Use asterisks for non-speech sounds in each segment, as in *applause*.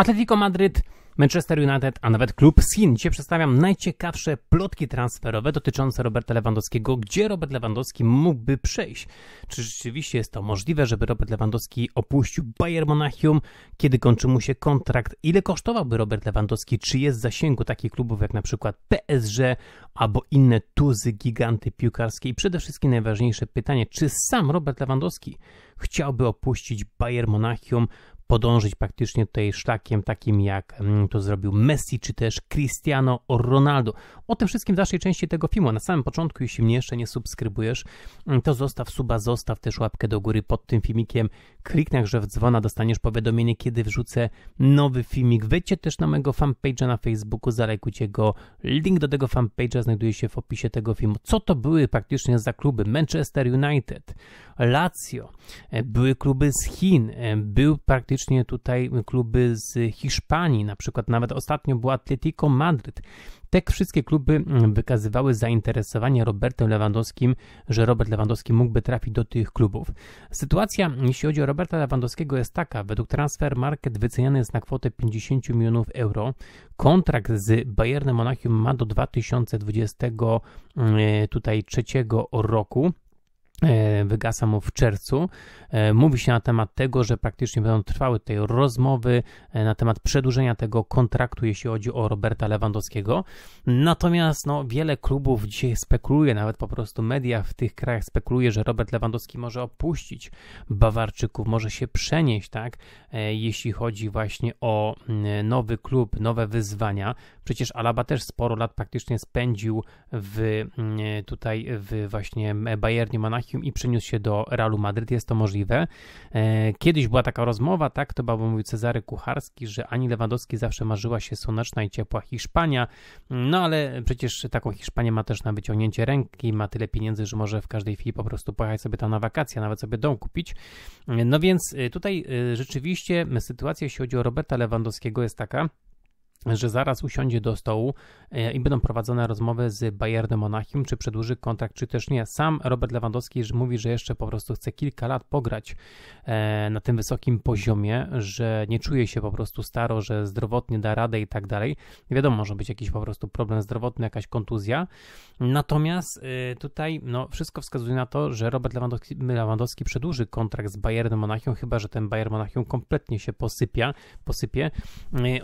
Atletico Madryt, Manchester United, a nawet klub z Chin. Dzisiaj przedstawiam najciekawsze plotki transferowe dotyczące Roberta Lewandowskiego, gdzie Robert Lewandowski mógłby przejść. Czy rzeczywiście jest to możliwe, żeby Robert Lewandowski opuścił Bayern Monachium, kiedy kończy mu się kontrakt? Ile kosztowałby Robert Lewandowski? Czy jest w zasięgu takich klubów jak na przykład PSG albo inne tuzy giganty piłkarskie? I przede wszystkim najważniejsze pytanie, czy sam Robert Lewandowski chciałby opuścić Bayern Monachium podążyć praktycznie tutaj szlakiem takim jak mm, to zrobił Messi czy też Cristiano Ronaldo. O tym wszystkim w dalszej części tego filmu. Na samym początku, jeśli mnie jeszcze nie subskrybujesz, mm, to zostaw suba, zostaw też łapkę do góry pod tym filmikiem. Kliknij, że w dzwona, dostaniesz powiadomienie, kiedy wrzucę nowy filmik. Wejdźcie też na mojego fanpage'a na Facebooku, zalajkujcie go. Link do tego fanpage'a znajduje się w opisie tego filmu. Co to były praktycznie za kluby? Manchester United, Lazio, e, były kluby z Chin, e, był praktycznie faktycznie tutaj kluby z Hiszpanii, na przykład nawet ostatnio był Atletico Madryt. Te wszystkie kluby mm, wykazywały zainteresowanie Robertem Lewandowskim, że Robert Lewandowski mógłby trafić do tych klubów. Sytuacja, jeśli chodzi o Roberta Lewandowskiego, jest taka. Według Transfer Market wyceniany jest na kwotę 50 milionów euro. Kontrakt z Bayernem Monachium ma do 2020 mm, tutaj trzeciego roku. E, wygasa mu w czerwcu. E, mówi się na temat tego, że praktycznie będą trwały tutaj rozmowy e, na temat przedłużenia tego kontraktu, jeśli chodzi o Roberta Lewandowskiego. Natomiast no, wiele klubów dzisiaj spekuluje, nawet po prostu media w tych krajach spekuluje, że Robert Lewandowski może opuścić Bawarczyków, może się przenieść, tak, jeśli chodzi właśnie o mm, nowy klub, nowe wyzwania. Przecież Alaba też sporo lat praktycznie spędził w mm, tutaj w właśnie Bayernie Monachium, i przeniósł się do Realu Madryt. Jest to możliwe. E, kiedyś była taka rozmowa, tak, to bo mówił Cezary Kucharski, że Ani Lewandowski zawsze marzyła się słoneczna i ciepła Hiszpania, no ale przecież taką Hiszpanię ma też na wyciągnięcie ręki, ma tyle pieniędzy, że może w każdej chwili po prostu pojechać sobie tam na wakacje, nawet sobie dom kupić. E, no więc e, tutaj rzeczywiście sytuacja, jeśli chodzi o Roberta Lewandowskiego, jest taka, że zaraz usiądzie do stołu e, i będą prowadzone rozmowy z Bayernem Monachium, czy przedłuży kontrakt, czy też nie. Sam Robert Lewandowski mówi, że jeszcze po prostu chce kilka lat pograć e, na tym wysokim poziomie, że nie czuje się po prostu staro, że zdrowotnie da radę i tak dalej. Wiadomo, może być jakiś po prostu problem zdrowotny, jakaś kontuzja. Natomiast e, tutaj no, wszystko wskazuje na to, że Robert Lewandowski, Lewandowski przedłuży kontrakt z Bayernem Monachium, chyba że ten Bayern Monachium kompletnie się posypia, posypie.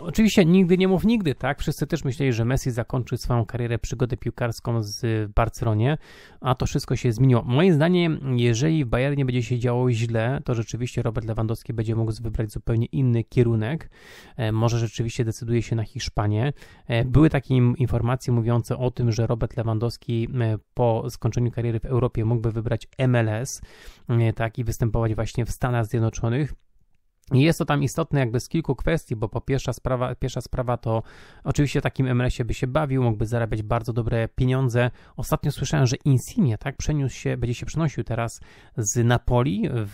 Oczywiście nigdy nie nie mów nigdy, tak? Wszyscy też myśleli, że Messi zakończy swoją karierę, przygodę piłkarską z y, Barcelonie, a to wszystko się zmieniło. Moim zdaniem, jeżeli w Bayernie będzie się działo źle, to rzeczywiście Robert Lewandowski będzie mógł wybrać zupełnie inny kierunek. E, może rzeczywiście decyduje się na Hiszpanię. E, były takie informacje mówiące o tym, że Robert Lewandowski e, po skończeniu kariery w Europie mógłby wybrać MLS, tak, i występować właśnie w Stanach Zjednoczonych. I jest to tam istotne jakby z kilku kwestii, bo po pierwsza sprawa, pierwsza sprawa to oczywiście takim MLS-ie by się bawił, mógłby zarabiać bardzo dobre pieniądze. Ostatnio słyszałem, że Insigne, tak, przeniósł się, będzie się przenosił teraz z Napoli w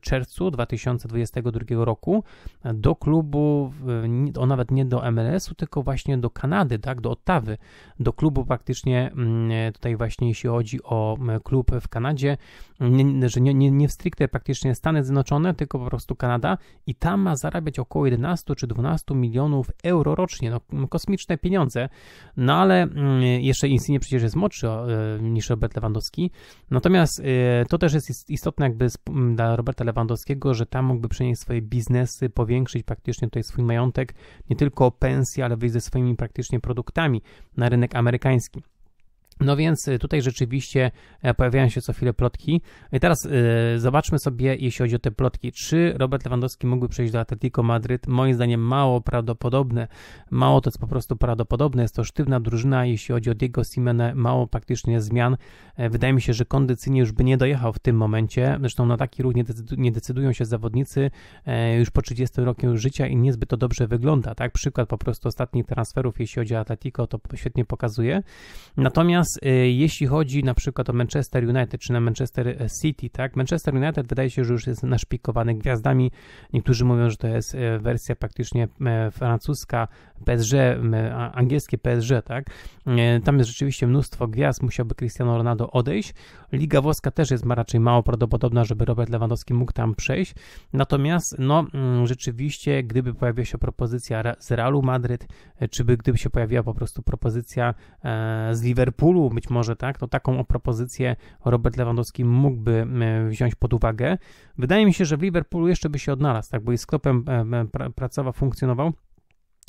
czerwcu 2022 roku do klubu, o nawet nie do MLS-u, tylko właśnie do Kanady, tak, do Ottawy, do klubu praktycznie mm, tutaj właśnie jeśli chodzi o mm, klub w Kanadzie, nie, że nie, nie, w stricte praktycznie Stany Zjednoczone, tylko po prostu Kanada Kanada i tam ma zarabiać około 11 czy 12 milionów euro rocznie. No, kosmiczne pieniądze. No ale mm, jeszcze Insigne przecież jest młodszy e, niż Robert Lewandowski. Natomiast e, to też jest istotne jakby dla Roberta Lewandowskiego, że tam mógłby przenieść swoje biznesy, powiększyć praktycznie tutaj swój majątek, nie tylko pensję, ale wyjść ze swoimi praktycznie produktami na rynek amerykański. No więc y, tutaj rzeczywiście e, pojawiają się co chwilę plotki. I teraz yy, zobaczmy sobie, jeśli chodzi o te plotki, czy Robert Lewandowski mógłby przejść do Atletico Madryt? Moim zdaniem mało prawdopodobne. Mało to jest po prostu prawdopodobne. Jest to sztywna drużyna, jeśli chodzi o Diego Simene, mało praktycznie zmian. E, wydaje mi się, że kondycyjnie już by nie dojechał w tym momencie. Zresztą na taki ruch nie, decydu nie decydują się zawodnicy e, już po 30 roku życia i niezbyt to dobrze wygląda. Tak, przykład po prostu ostatnich transferów, jeśli chodzi o Atletico, to świetnie pokazuje. Natomiast Y, jeśli chodzi na przykład o Manchester United czy na Manchester City, tak? Manchester United wydaje się, że już jest naszpikowany gwiazdami. Niektórzy mówią, że to jest y, wersja praktycznie y, francuska PSG, angielskie PSG, tak? Tam jest rzeczywiście mnóstwo gwiazd, musiałby Cristiano Ronaldo odejść. Liga włoska też jest raczej mało prawdopodobna, żeby Robert Lewandowski mógł tam przejść. Natomiast, no, mm, rzeczywiście, gdyby pojawiła się propozycja z Realu Madryt, czy by, gdyby się pojawiła po prostu propozycja e, z Liverpoolu, bólu, być może tak, to taką propozycję Robert Lewandowski mógłby e, wziąć pod uwagę. Wydaje mi się, że w Liverpoolu jeszcze by się odnalazł, tak, bo jest klopem e, e, pracował, funkcjonował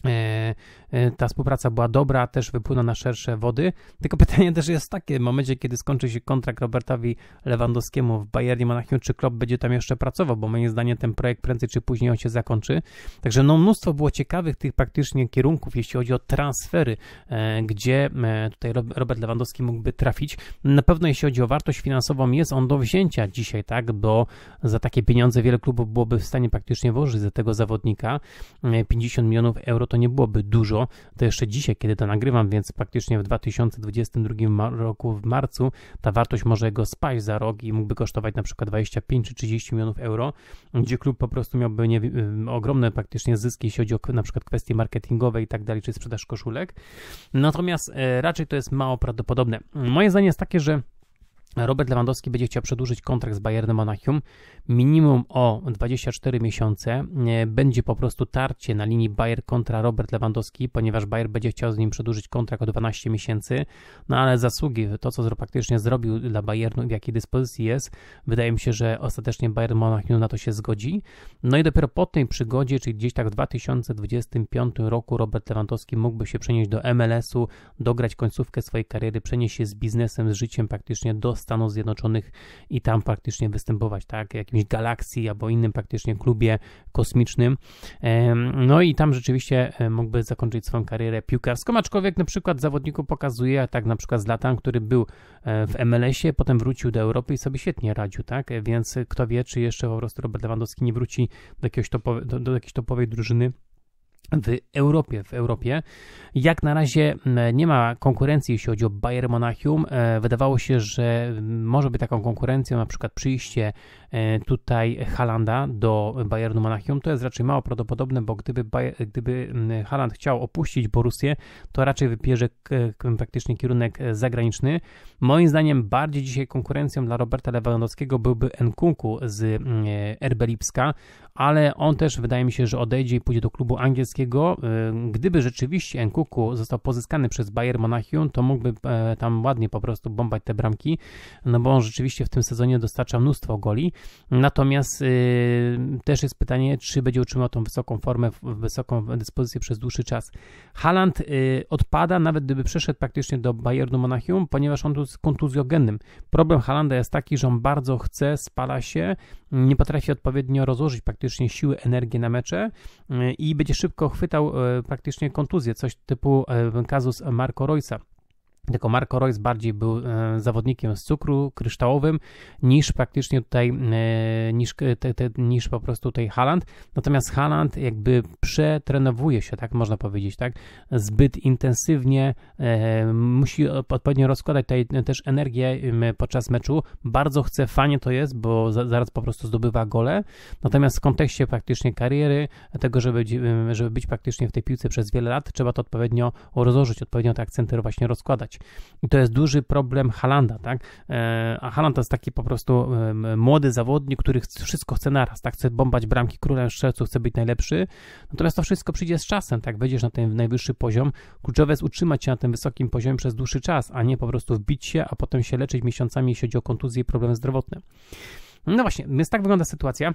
E, e, ta współpraca była dobra, też wypłyną na szersze wody. Tylko *laughs* pytanie też jest takie, w momencie, kiedy skończy się kontrakt Robertowi Lewandowskiemu w Bayernie Monachium, czy Klopp będzie tam jeszcze pracował, bo moim zdaniem ten projekt prędzej czy później on się zakończy. Także no mnóstwo było ciekawych tych praktycznie kierunków, jeśli chodzi o transfery, e, gdzie tutaj Robert Lewandowski mógłby trafić. Na pewno jeśli chodzi o wartość finansową, jest on do wzięcia dzisiaj, tak, bo za takie pieniądze wiele klubów byłoby w stanie praktycznie włożyć za tego zawodnika. 50 milionów euro to nie byłoby dużo. To jeszcze dzisiaj, kiedy to nagrywam, więc praktycznie w 2022 roku w marcu ta wartość może go spaść za rok i mógłby kosztować na przykład 25 czy 30 milionów euro, gdzie klub po prostu miałby nie, y, ogromne praktycznie zyski, jeśli chodzi o na przykład kwestie marketingowe i tak dalej, czy sprzedaż koszulek. Natomiast e, raczej to jest mało prawdopodobne. Moje zdanie jest takie, że Robert Lewandowski będzie chciał przedłużyć kontrakt z Bayernem Monachium minimum o 24 miesiące. E, będzie po prostu tarcie na linii Bayer kontra Robert Lewandowski, ponieważ Bayer będzie chciał z nim przedłużyć kontrakt o 12 miesięcy. No ale zasługi, to co praktycznie zrobił dla Bayernu i w jakiej dyspozycji jest, wydaje mi się, że ostatecznie Bayern Monachium na to się zgodzi. No i dopiero po tej przygodzie, czyli gdzieś tak w 2025 roku, Robert Lewandowski mógłby się przenieść do MLS-u, dograć końcówkę swojej kariery, przenieść się z biznesem, z życiem praktycznie do Stanów Zjednoczonych i tam praktycznie występować, tak, jakimś galakcji albo innym praktycznie klubie kosmicznym. No i tam rzeczywiście e, mógłby zakończyć swoją karierę piłkarską, aczkolwiek na przykład zawodniku pokazuje, tak na przykład Zlatan, który był e, w MLS-ie, potem wrócił do Europy i sobie świetnie radził, tak, więc kto wie, czy jeszcze po prostu Robert Lewandowski nie wróci do, topowe, do, do jakiejś topowej drużyny w Europie. W Europie jak na razie nie ma konkurencji, jeśli chodzi o Bayern Monachium. E, wydawało się, że może być taką konkurencją na przykład przyjście e, tutaj Halanda do Bayernu Monachium. To jest raczej mało prawdopodobne, bo gdyby, gdyby Haland chciał opuścić Borussię, to raczej wybierze praktycznie kierunek e, zagraniczny. Moim zdaniem bardziej dzisiaj konkurencją dla Roberta Lewandowskiego byłby Nkunku z RB Lipska ale on też wydaje mi się, że odejdzie i pójdzie do klubu angielskiego. E, gdyby rzeczywiście Nkuku został pozyskany przez Bayern Monachium, to mógłby e, tam ładnie po prostu bombać te bramki, no bo on rzeczywiście w tym sezonie dostarcza mnóstwo goli. Natomiast e, też jest pytanie, czy będzie utrzymał tą wysoką formę, wysoką dyspozycję przez dłuższy czas. Haaland odpada, nawet gdyby przeszedł praktycznie do Bayernu Monachium, ponieważ on tu jest kontuzjogennym. Problem Halanda jest taki, że on bardzo chce, spala się, nie potrafi odpowiednio rozłożyć praktycznie siły, energii na mecze e, i będzie szybko chwytał e, praktycznie kontuzję, coś typu e, kazus Marco Roysa, tylko Marco Royce bardziej był e, zawodnikiem z cukru kryształowym niż praktycznie tutaj, e, niż, te, te, niż po prostu tutaj Haland. Natomiast Haland jakby przetrenowuje się, tak można powiedzieć, tak, zbyt intensywnie, e, musi odpowiednio rozkładać tutaj też energię podczas meczu. Bardzo chce, fajnie to jest, bo zaraz po prostu zdobywa gole. Natomiast w kontekście praktycznie kariery, tego, żeby, być, żeby być praktycznie w tej piłce przez wiele lat, trzeba to odpowiednio rozłożyć, odpowiednio te akcenty właśnie rozkładać. I to jest duży problem Halanda, tak? E, a Halanda to jest taki po prostu młody zawodnik, który wszystko chce naraz, tak? Chce bombać bramki królem strzelców, chce być najlepszy. Natomiast to wszystko przyjdzie z czasem, tak? Wejdziesz na ten najwyższy poziom. Kluczowe jest utrzymać się na tym wysokim poziomie przez dłuższy czas, a nie po prostu wbić się, a potem się leczyć miesiącami, jeśli chodzi o kontuzje i problemy zdrowotne. No właśnie, więc tak wygląda sytuacja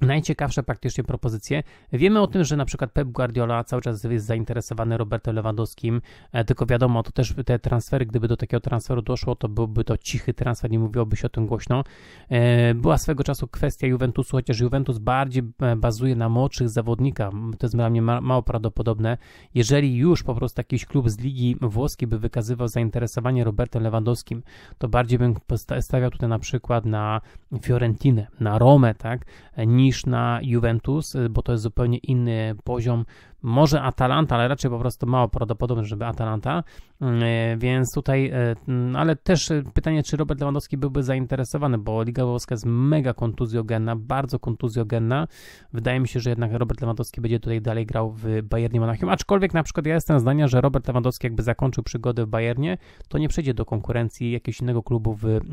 najciekawsze praktycznie propozycje. Wiemy o tym, że na przykład Pep Guardiola cały czas jest zainteresowany Robertem Lewandowskim, e, tylko wiadomo, to też te transfery, gdyby do takiego transferu doszło, to byłby to cichy transfer, nie mówiłoby się o tym głośno. E, była swego czasu kwestia Juventusu, chociaż Juventus bardziej e, bazuje na młodszych zawodnikach, to jest dla mnie mało prawdopodobne. Jeżeli już po prostu jakiś klub z ligi włoskiej by wykazywał zainteresowanie Robertem Lewandowskim, to bardziej bym stawiał tutaj na przykład na Fiorentinę, na Romę, tak, niż niż na Juventus, y, bo to jest zupełnie inny poziom. Może Atalanta, ale raczej po prostu mało prawdopodobne, żeby Atalanta. Mm, y, więc tutaj, y, mm, ale też pytanie, czy Robert Lewandowski byłby zainteresowany, bo Liga Włoska jest mega kontuzjogenna, bardzo kontuzjogenna. Wydaje mi się, że jednak Robert Lewandowski będzie tutaj dalej grał w Bayernie Monachium. Aczkolwiek na przykład ja jestem zdania, że Robert Lewandowski jakby zakończył przygodę w Bayernie, to nie przejdzie do konkurencji jakiegoś innego klubu w mm,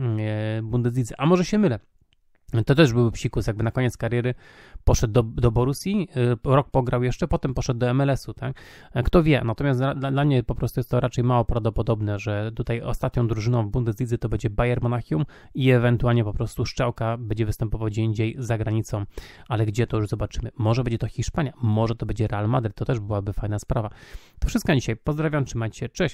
Bundeslidze. A może się mylę? To też był psikus, jakby na koniec kariery poszedł do, do y, rok pograł jeszcze, potem poszedł do MLS-u, tak? E, kto wie, natomiast dla, dla, mnie po prostu jest to raczej mało prawdopodobne, że tutaj ostatnią drużyną w Bundeslidze to będzie Bayern Monachium i ewentualnie po prostu Szczałka będzie występował gdzie indziej za granicą, ale gdzie to już zobaczymy. Może będzie to Hiszpania, może to będzie Real Madrid, to też byłaby fajna sprawa. To wszystko dzisiaj, pozdrawiam, trzymajcie się, cześć!